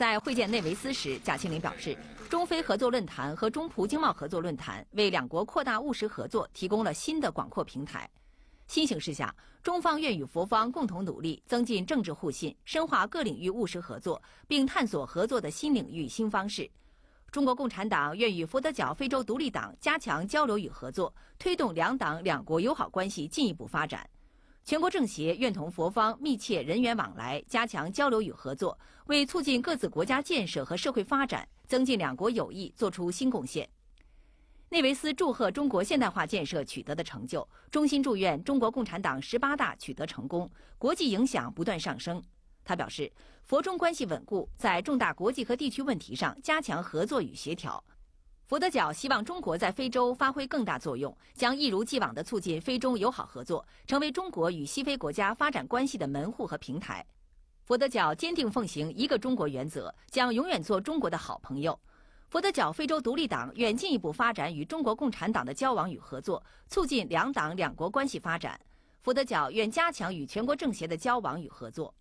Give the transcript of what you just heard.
在会见内维斯时，贾庆林表示，中非合作论坛和中葡经贸合作论坛为两国扩大务实合作提供了新的广阔平台。新形势下，中方愿与佛方共同努力，增进政治互信，深化各领域务实合作，并探索合作的新领域、新方式。中国共产党愿与佛得角非洲独立党加强交流与合作，推动两党两国友好关系进一步发展。全国政协愿同佛方密切人员往来，加强交流与合作，为促进各自国家建设和社会发展，增进两国友谊作出新贡献。内维斯祝贺中国现代化建设取得的成就，衷心祝愿中国共产党十八大取得成功，国际影响不断上升。他表示，佛中关系稳固，在重大国际和地区问题上加强合作与协调。佛得角希望中国在非洲发挥更大作用，将一如既往地促进非洲友好合作，成为中国与西非国家发展关系的门户和平台。佛得角坚定奉行一个中国原则，将永远做中国的好朋友。佛得角非洲独立党愿进一步发展与中国共产党的交往与合作，促进两党两国关系发展。佛得角愿加强与全国政协的交往与合作。